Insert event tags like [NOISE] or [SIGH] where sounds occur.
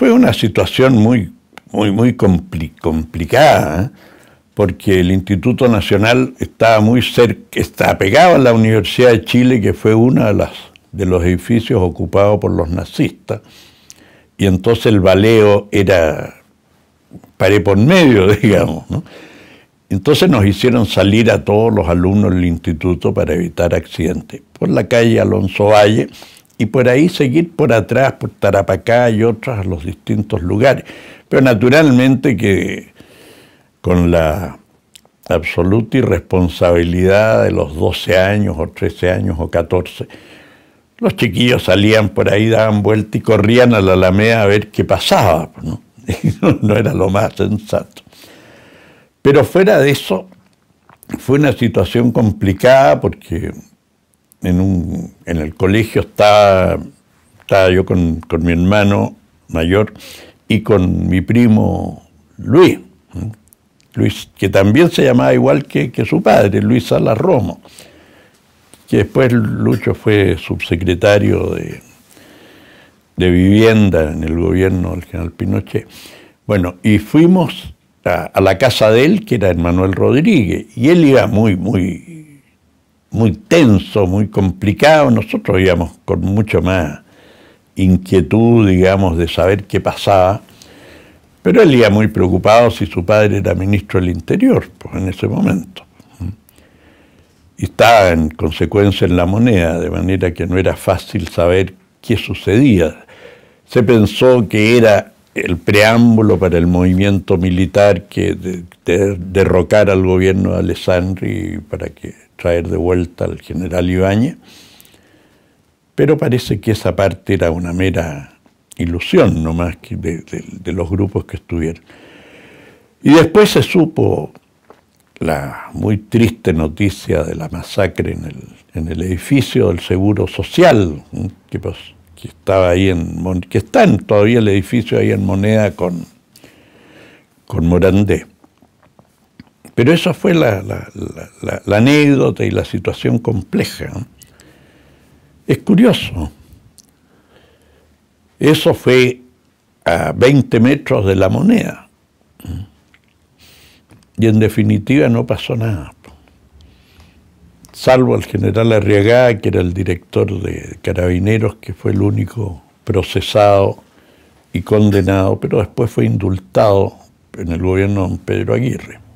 Fue una situación muy, muy, muy complicada, ¿eh? porque el Instituto Nacional estaba muy cerca, estaba pegado a la Universidad de Chile, que fue uno de, los edificios ocupados por los nazistas, y entonces el baleo era paré por medio, [LAUGHS] digamos. Entonces nos hicieron salir a todos los alumnos del instituto para evitar accidentes por la calle Alonso Valle y por ahí seguir por atrás, por Tarapacá y otros, los distintos lugares. Pero naturalmente que con la absoluta irresponsabilidad de los 12 años o 13 años o 14, los chiquillos salían por ahí, daban vuelta y corrían a la Alameda a ver qué pasaba. Pues, ¿no? [LAUGHS] no era lo más sensato. Pero fuera de eso, fue una situación complicada porque en, un, en el colegio estaba, yo con, mi hermano mayor y con mi primo Luis, Luis que también se llamaba igual que, su padre, Luis Salas Romo, que después Lucho fue subsecretario de, de vivienda en el gobierno del general Pinochet. Bueno, y fuimos a, a, la casa de él, que era Manuel Rodríguez, y él iba muy, muy muy tenso, muy complicado, nosotros íbamos con mucho más inquietud, digamos, de saber qué pasaba, pero él iba muy preocupado si su padre era ministro del Interior pues, en ese momento. Y estaba en consecuencia en la moneda, de manera que no era fácil saber qué sucedía. Se pensó que era el preámbulo para el movimiento militar que de, derrocar al gobierno de Alessandri para que traer de vuelta al general Ibáñez, pero parece que esa parte era una mera ilusión nomás que de, los grupos que estuvieron. Y después se supo la muy triste noticia de la masacre en el, en el edificio del Seguro Social, que pasó que estaba ahí en que están todavía el edificio ahí en Moneda con, con Morandé. Pero esa fue la, anécdota y la situación compleja. Es curioso. Eso fue a 20 metros de la moneda. Y en definitiva no pasó nada salvo al general Arriaga, que era el director de Carabineros, que fue el único procesado y condenado, pero después fue indultado en el gobierno de Pedro Aguirre.